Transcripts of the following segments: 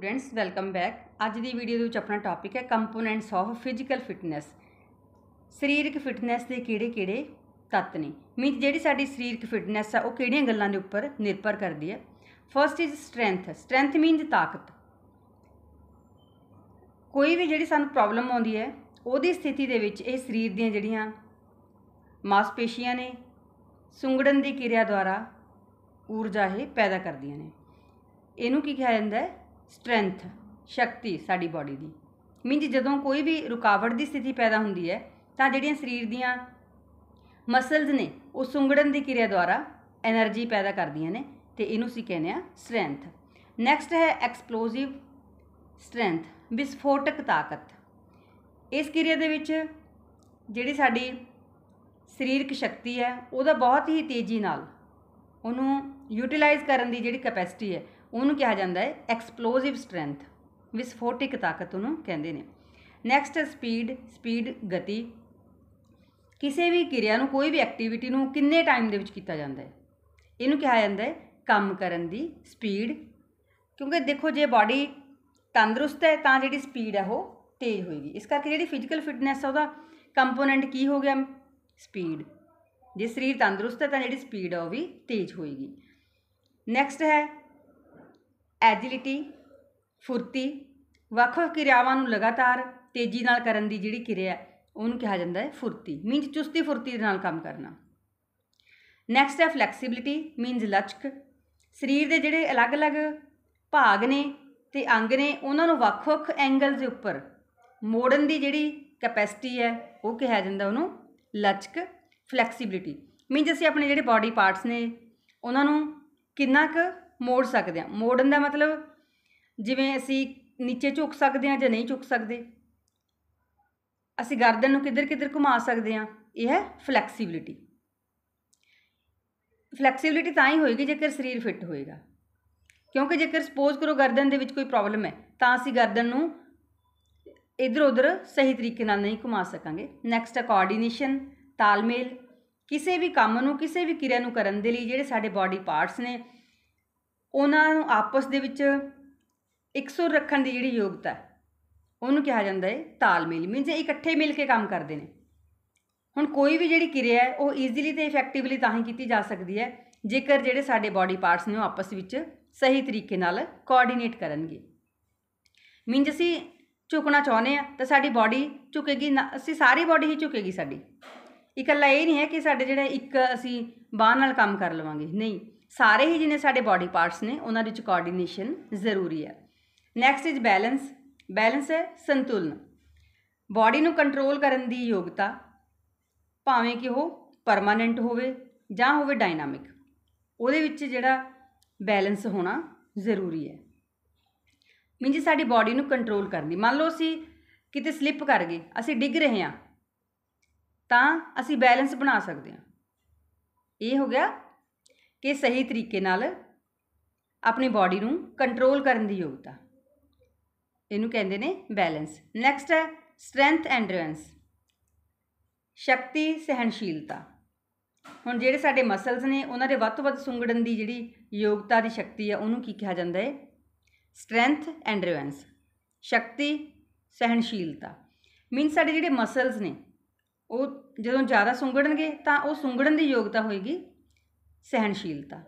students welcome back ਅੱਜ ਦੀ video ਦੇ ਵਿੱਚ ਆਪਣਾ ਟਾਪਿਕ ਹੈ ਕੰਪੋਨੈਂਟਸ ਆਫ ਫਿਜ਼ੀਕਲ ਫਿਟਨੈਸ ਸਰੀਰਕ ਫਿਟਨੈਸ ਦੇ ਕਿਹੜੇ-ਕਿਹੜੇ ਤੱਤ ਨੇ ਮੀਨ ਜਿਹੜੀ ਸਾਡੀ ਸਰੀਰਕ ਫਿਟਨੈਸ ਆ ਉਹ ਕਿਹੜੀਆਂ ਗੱਲਾਂ ਦੇ ਉੱਪਰ ਨਿਰਭਰ ਕਰਦੀ ਹੈ first is strength strength means ਤਾਕਤ ਕੋਈ ਵੀ ਜਿਹੜੀ ਸਾਨੂੰ ਪ੍ਰੋਬਲਮ ਆਉਂਦੀ ਹੈ ਉਹਦੀ ਸਥਿਤੀ ਦੇ ਵਿੱਚ ਇਹ ਸਰੀਰ ਦੀਆਂ ਜਿਹੜੀਆਂ ਮਾਸਪੇਸ਼ੀਆਂ ਨੇ ਸੁੰਗੜਨ ਦੀ ਕਿਰਿਆ ਦੁਆਰਾ ਊਰਜਾ ਇਹ ਪੈਦਾ ਕਰਦੀਆਂ ਨੇ ਇਹਨੂੰ ਕੀ ਕਿਹਾ ਜਾਂਦਾ ਹੈ ਸਟਰੈਂਥ ਸ਼ਕਤੀ ਸਾਡੀ ਬਾਡੀ ਦੀ ਮੀਨਸ ਜਦੋਂ ਕੋਈ ਵੀ ਰੁਕਾਵਟ ਦੀ ਸਥਿਤੀ ਪੈਦਾ ਹੁੰਦੀ ਹੈ ਤਾਂ ਜਿਹੜੀਆਂ ਸਰੀਰ ਦੀਆਂ ਮਸਲਸ ਨੇ ਉਹ ਸੁੰਗੜਨ ਦੀ ਕਿਰਿਆ ਦੁਆਰਾ એનર્ਜੀ ਪੈਦਾ ਕਰਦੀਆਂ ਨੇ ਤੇ ਇਹਨੂੰ ਅਸੀਂ ਕਹਿੰਦੇ ਆ ਸਟਰੈਂਥ ਨੈਕਸਟ ਹੈ ਐਕਸਪਲੋਸਿਵ ਸਟਰੈਂਥ ਵਿਸਫੋਟਕ ਤਾਕਤ ਇਸ ਕਿਰਿਆ ਦੇ ਵਿੱਚ ਜਿਹੜੀ ਸਾਡੀ ਸਰੀਰਕ ਸ਼ਕਤੀ ਹੈ ਉਹਦਾ ਬਹੁਤ ਹੀ ਤੇਜ਼ੀ ਨਾਲ ਉਹਨੂੰ ਯੂਟਿਲਾਈਜ਼ ਕਰਨ ਦੀ ਜਿਹੜੀ ਕਪੈਸਿਟੀ ਹੈ ਉਹਨੂੰ ਕਿਹਾ ਜਾਂਦਾ ਹੈ ਐਕਸਪਲੋਸਿਵ ਸਟਰੈਂਥ ਵਿਸਫੋਟਿਕ ਤਾਕਤ ਉਹਨੂੰ ਕਹਿੰਦੇ ਨੇ ਨੈਕਸਟ ਹੈ ਸਪੀਡ ਸਪੀਡ ਗਤੀ ਕਿਸੇ ਵੀ ਕਿਰਿਆ ਨੂੰ ਕੋਈ ਵੀ ਐਕਟੀਵਿਟੀ ਨੂੰ ਕਿੰਨੇ ਟਾਈਮ ਦੇ ਵਿੱਚ ਕੀਤਾ ਜਾਂਦਾ ਹੈ ਇਹਨੂੰ ਕਿਹਾ ਜਾਂਦਾ ਹੈ ਕੰਮ ਕਰਨ ਦੀ ਸਪੀਡ ਕਿਉਂਕਿ ਦੇਖੋ ਜੇ ਬਾਡੀ ਤੰਦਰੁਸਤ ਹੈ ਤਾਂ ਜਿਹੜੀ ਸਪੀਡ ਹੈ ਉਹ ਤੇਜ਼ ਹੋਏਗੀ ਇਸ ਕਰਕੇ ਜਿਹੜੀ ਫਿਜ਼ੀਕਲ ਫਿਟਨੈਸ ਹੈ ਉਹਦਾ ਕੰਪੋਨੈਂਟ ਕੀ ਹੋ ਗਿਆ ਸਪੀਡ ਜੇ ਸਰੀਰ ਤੰਦਰੁਸਤ ਹੈ ਤਾਂ ਜਿਹੜੀ ਸਪੀਡ ਹੈ ਉਹ ਵੀ ਤੇਜ਼ ਹੋਏਗੀ ਨੈਕਸਟ ਹੈ ਐਜੀਲਿਟੀ ਫੁਰਤੀ ਵੱਖ ਵੱਖ ਕਿਰਿਆਵਾਂ ਨੂੰ ਲਗਾਤਾਰ ਤੇਜ਼ੀ ਨਾਲ ਕਰਨ ਦੀ ਜਿਹੜੀ ਕਿਰਿਆ ਉਹਨੂੰ ਕਿਹਾ ਜਾਂਦਾ ਹੈ ਫੁਰਤੀ ਮੀਨਸ ਚੁਸਤੀ ਫੁਰਤੀ ਦੇ ਨਾਲ ਕੰਮ ਕਰਨਾ ਨੈਕਸਟ ਹੈ ਫਲੈਕਸੀਬਿਲਿਟੀ ਮੀਨਸ ਲਚਕ ਸਰੀਰ ਦੇ ਜਿਹੜੇ ਅਲੱਗ-ਅਲੱਗ ਭਾਗ ਨੇ ਤੇ ਅੰਗ ਨੇ ਉਹਨਾਂ ਨੂੰ ਵੱਖ-ਵੱਖ ਐਂਗਲ ਦੇ ਉੱਪਰ ਮੋੜਨ ਦੀ ਜਿਹੜੀ ਕੈਪੈਸਿਟੀ ਹੈ ਉਹ ਕਿਹਾ ਜਾਂਦਾ ਉਹਨੂੰ ਲਚਕ ਫਲੈਕਸੀਬਿਲਿਟੀ ਮੀਨਸ ਅਸੀਂ ਆਪਣੇ ਜਿਹੜੇ ਬਾਡੀ ਪਾਰਟਸ ਨੇ ਉਹਨਾਂ ਨੂੰ ਕਿੰਨਾ ਕੁ ਮੋੜ ਸਕਦੇ ਹਾਂ ਮੋੜਨ ਦਾ ਮਤਲਬ ਜਿਵੇਂ ਅਸੀਂ ਨੀਚੇ ਝੁਕ ਸਕਦੇ ਹਾਂ ਜਾਂ ਨਹੀਂ ਝੁਕ ਸਕਦੇ ਅਸੀਂ ਗਰਦਨ ਨੂੰ ਕਿੱਧਰ ਕਿੱਧਰ ਘੁਮਾ ਸਕਦੇ ਹਾਂ ਇਹ ਹੈ ਫਲੈਕਸੀਬਿਲਿਟੀ ਫਲੈਕਸੀਬਿਲਿਟੀ ਤਾਂ ਹੀ ਹੋਏਗੀ ਜੇਕਰ ਸਰੀਰ ਫਿੱਟ ਹੋਏਗਾ ਕਿਉਂਕਿ ਜੇਕਰ ਸਪੋਜ਼ ਕਰੋ ਗਰਦਨ ਦੇ ਵਿੱਚ ਕੋਈ ਪ੍ਰੋਬਲਮ ਹੈ ਤਾਂ ਅਸੀਂ ਗਰਦਨ ਨੂੰ ਇਧਰ ਉਧਰ ਸਹੀ ਤਰੀਕੇ ਨਾਲ ਨਹੀਂ ਘੁਮਾ ਸਕਾਂਗੇ ਨੈਕਸਟ ਹੈ ਕੋਆਰਡੀਨੇਸ਼ਨ ਤਾਲਮੇਲ ਕਿਸੇ ਵੀ ਕੰਮ ਨੂੰ ਕਿਸੇ ਵੀ ਕਿਰਿਆ ਨੂੰ ਕਰਨ ਦੇ ਲਈ ਜਿਹੜੇ ਸਾਡੇ ਬਾਡੀ ਪਾਰਟਸ ਨੇ ਉਹਨਾਂ ਨੂੰ ਆਪਸ ਦੇ ਵਿੱਚ ਇਕਸੁਰ ਰੱਖਣ ਦੀ ਜਿਹੜੀ ਯੋਗਤਾ ਉਹਨੂੰ ਕਿਹਾ ਜਾਂਦਾ ਹੈ ਤਾਲਮੇਲ ਮੀਨਸ ਇਕੱਠੇ ਮਿਲ ਕੇ ਕੰਮ ਕਰਦੇ ਨੇ ਹੁਣ ਕੋਈ ਵੀ ਜਿਹੜੀ ਕਿਰਿਆ ਹੈ ਉਹ ਈਜ਼ੀਲੀ ਤੇ ਇਫੈਕਟਿਵਲੀ ਤਾਂ ਹੀ ਕੀਤੀ ਜਾ ਸਕਦੀ ਹੈ ਜੇਕਰ ਜਿਹੜੇ ਸਾਡੇ ਬਾਡੀ ਪਾਰਟਸ ਨੇ ਉਹ ਆਪਸ ਵਿੱਚ ਸਹੀ ਤਰੀਕੇ ਨਾਲ ਕੋਆਰਡੀਨੇਟ ਕਰਨਗੇ ਮੀਨਸ ਅਸੀਂ ਝੁਕਣਾ ਚਾਹੁੰਦੇ ਆ ਤਾਂ ਸਾਡੀ ਬਾਡੀ ਝੁਕੇਗੀ ਅਸੀਂ ਸਾਰੀ ਬਾਡੀ ਹੀ ਝੁਕੇਗੀ ਸਾਡੀ ਇਕੱਲਾ ਇਹ ਨਹੀਂ ਹੈ ਕਿ ਸਾਡੇ ਜਿਹੜਾ ਇੱਕ ਅਸੀਂ ਬਾਹ ਨਾਲ ਕੰਮ ਕਰ ਲਵਾਂਗੇ ਨਹੀਂ ਸਾਰੇ ਹੀ ਜਿਹਨੇ ਸਾਡੇ ਬਾਡੀ ਪਾਰਟਸ ਨੇ ਉਹਨਾਂ ਵਿੱਚ ਕੋਆਰਡੀਨੇਸ਼ਨ ਜ਼ਰੂਰੀ ਹੈ ਨੈਕਸਟ ਇਜ਼ ਬੈਲੈਂਸ ਬੈਲੈਂਸ ਹੈ ਸੰਤੁਲਨ ਬਾਡੀ ਨੂੰ ਕੰਟਰੋਲ ਕਰਨ ਦੀ ਯੋਗਤਾ ਭਾਵੇਂ ਕਿ ਉਹ ਪਰਮਾਨੈਂਟ ਹੋਵੇ ਜਾਂ ਹੋਵੇ ਡਾਇਨਾਮਿਕ ਉਹਦੇ ਵਿੱਚ ਜਿਹੜਾ ਬੈਲੈਂਸ ਹੋਣਾ ਜ਼ਰੂਰੀ ਹੈ ਮੀਨਸ ਸਾਡੀ ਬਾਡੀ ਨੂੰ ਕੰਟਰੋਲ ਕਰਨ ਦੀ ਮੰਨ ਲਓ ਅਸੀਂ ਕਿਤੇ ਸਲਿੱਪ ਕਰ ਗਏ ਅਸੀਂ ਡਿੱਗ ਰਹੇ ਹਾਂ ਤਾਂ ਅਸੀਂ ਬੈਲੈਂਸ ਬਣਾ ਸਕਦੇ ਹਾਂ ਇਹ ਹੋ ਗਿਆ ਕਿ ਸਹੀ ਤਰੀਕੇ ਨਾਲ ਆਪਣੀ ਬਾਡੀ ਨੂੰ ਕੰਟਰੋਲ ਕਰਨ ਦੀ ਯੋਗਤਾ ਇਹਨੂੰ ਕਹਿੰਦੇ ਨੇ ਬੈਲੈਂਸ ਨੈਕਸਟ ਹੈ ਸਟਰੈਂਥ ਐਂਡਰੈਂਸ ਸ਼ਕਤੀ ਸਹਿਣਸ਼ੀਲਤਾ ਹੁਣ ਜਿਹੜੇ ਸਾਡੇ ਮਸਲਸ ਨੇ ਉਹਨਾਂ ਦੇ ਵੱਧ ਤੋਂ ਵੱਧ ਸੁੰਗੜਨ ਦੀ ਜਿਹੜੀ ਯੋਗਤਾ ਦੀ ਸ਼ਕਤੀ ਹੈ ਉਹਨੂੰ ਕੀ ਕਿਹਾ ਜਾਂਦਾ ਹੈ ਸਟਰੈਂਥ ਐਂਡਰੈਂਸ ਸ਼ਕਤੀ ਸਹਿਣਸ਼ੀਲਤਾ ਮੀਨ ਸਾਡੇ ਜਿਹੜੇ ਮਸਲਸ ਨੇ ਉਹ ਜਦੋਂ ਜ਼ਿਆਦਾ ਸੁੰਗੜਨਗੇ ਤਾਂ ਉਹ ਸੁੰਗੜਨ ਦੀ ਯੋਗਤਾ ਹੋਏਗੀ ਸਹਿਣਸ਼ੀਲਤਾ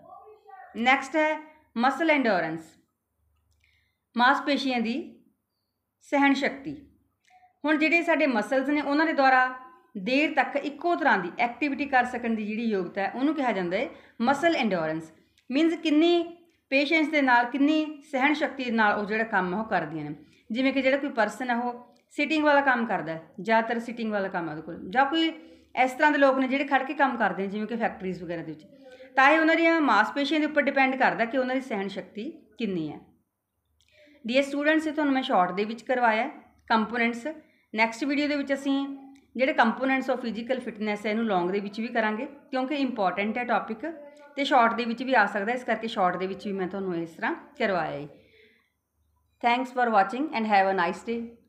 ਨੈਕਸਟ ਹੈ ਮਸਲ ਐਂਡੋਰੈਂਸ ਮਾਸਪੇਸ਼ੀਆਂ ਦੀ ਸਹਿਣ ਸ਼ਕਤੀ ਹੁਣ ਜਿਹੜੇ ਸਾਡੇ ਮਸਲਸ ਨੇ ਉਹਨਾਂ ਦੇ ਦੁਆਰਾ ਦੇਰ ਤੱਕ ਇੱਕੋ ਤਰ੍ਹਾਂ ਦੀ ਐਕਟੀਵਿਟੀ ਕਰ ਸਕਣ ਦੀ ਜਿਹੜੀ ਯੋਗਤਾ ਹੈ ਉਹਨੂੰ ਕਿਹਾ ਜਾਂਦਾ ਹੈ ਮਸਲ ਐਂਡੋਰੈਂਸ ਮੀਨਸ ਕਿੰਨੀ ਪੇਸ਼ੈਂਸ ਦੇ ਨਾਲ ਕਿੰਨੀ ਸਹਿਣ ਸ਼ਕਤੀ ਨਾਲ ਉਹ ਜਿਹੜਾ ਕੰਮ ਉਹ ਕਰਦੀਆਂ ਨੇ ਜਿਵੇਂ ਕਿ ਜਿਹੜਾ ਕੋਈ ਪਰਸਨ ਹੈ ਉਹ ਸਿਟਿੰਗ ਵਾਲਾ ਕੰਮ ਕਰਦਾ ਹੈ ਜ਼ਿਆਦਾਤਰ ਸਿਟਿੰਗ ਵਾਲਾ ਕੰਮ ਹੈ ਉਹਦੇ ਕੋਲ ਜਾਂ ਕੋਈ ਇਸ ਤਰ੍ਹਾਂ ਦੇ ਲੋਕ ਨੇ ਜਿਹੜੇ ਖੜ ਕੇ ਕੰਮ ਕਰਦੇ ਨੇ ਜਿਵੇਂ ਕਿ ਫੈਕਟਰੀਜ਼ ਵਗੈਰਾ ਦੇ ਵਿੱਚ ਤਾਂ ਇਹ ਉਹਨਾਂ ਦੀਆਂ ਮਾਸਪੇਸ਼ੀਆਂ ਦੇ ਉੱਪਰ ਡਿਪੈਂਡ ਕਰਦਾ ਕਿ ਉਹਨਾਂ ਦੀ ਸਹਿਣ ਸ਼ਕਤੀ ਕਿੰਨੀ ਹੈ ਐਸ ਸਟੂਡੈਂਟਸ ਇਹ ਤੁਹਾਨੂੰ ਮੈਂ ਸ਼ਾਰਟ ਦੇ ਵਿੱਚ ਕਰਵਾਇਆ ਕੰਪੋਨੈਂਟਸ ਨੈਕਸਟ ਵੀਡੀਓ ਦੇ ਵਿੱਚ ਅਸੀਂ ਜਿਹੜੇ ਕੰਪੋਨੈਂਟਸ ਆਫ ਫਿਜ਼ੀਕਲ ਫਿਟਨੈਸ ਹੈ ਇਹਨੂੰ ਲੌਂਗ ਦੇ ਵਿੱਚ ਵੀ ਕਰਾਂਗੇ ਕਿਉਂਕਿ ਇੰਪੋਰਟੈਂਟ ਹੈ ਟੌਪਿਕ ਤੇ ਸ਼ਾਰਟ ਦੇ ਵਿੱਚ ਵੀ ਆ ਸਕਦਾ ਇਸ ਕਰਕੇ ਸ਼ਾਰਟ ਦੇ ਵਿੱਚ ਵੀ ਮੈਂ ਤੁਹਾਨੂੰ ਇਸ ਤਰ੍ਹਾਂ ਕਰਵਾਇਆ ਹੈ thanks for watching and have a nice day